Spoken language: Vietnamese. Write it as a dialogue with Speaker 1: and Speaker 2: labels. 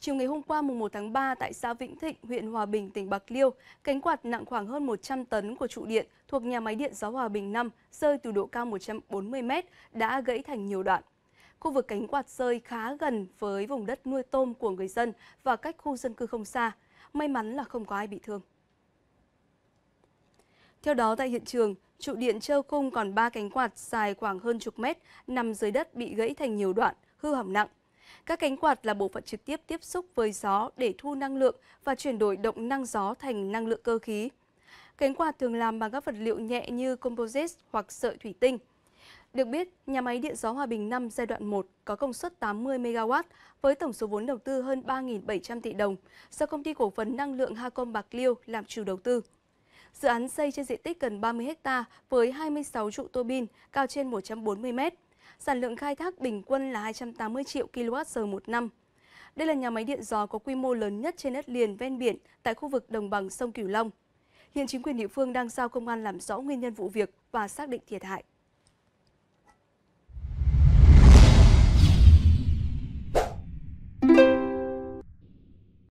Speaker 1: Chiều ngày hôm qua mùng 1 tháng 3 tại xã Vĩnh Thịnh, huyện Hòa Bình, tỉnh Bạc Liêu, cánh quạt nặng khoảng hơn 100 tấn của trụ điện thuộc nhà máy điện gió Hòa Bình 5 rơi từ độ cao 140 m đã gãy thành nhiều đoạn. Khu vực cánh quạt rơi khá gần với vùng đất nuôi tôm của người dân và cách khu dân cư không xa. May mắn là không có ai bị thương. Theo đó, tại hiện trường, trụ điện trơ cung còn 3 cánh quạt dài khoảng hơn chục mét nằm dưới đất bị gãy thành nhiều đoạn, hư hỏng nặng. Các cánh quạt là bộ phận trực tiếp tiếp xúc với gió để thu năng lượng và chuyển đổi động năng gió thành năng lượng cơ khí. Cánh quạt thường làm bằng các vật liệu nhẹ như composite hoặc sợi thủy tinh. Được biết, nhà máy điện gió Hòa Bình 5 giai đoạn 1 có công suất 80 MW với tổng số vốn đầu tư hơn 3.700 tỷ đồng do công ty cổ phần năng lượng Hacom Bạc Liêu làm chủ đầu tư. Dự án xây trên diện tích gần 30 ha với 26 trụ tô bin cao trên 140 mét. Sản lượng khai thác bình quân là 280 triệu kWh một năm. Đây là nhà máy điện gió có quy mô lớn nhất trên đất liền ven biển tại khu vực đồng bằng sông Cửu Long. Hiện chính quyền địa phương đang giao công an làm rõ nguyên nhân vụ việc và xác định thiệt hại.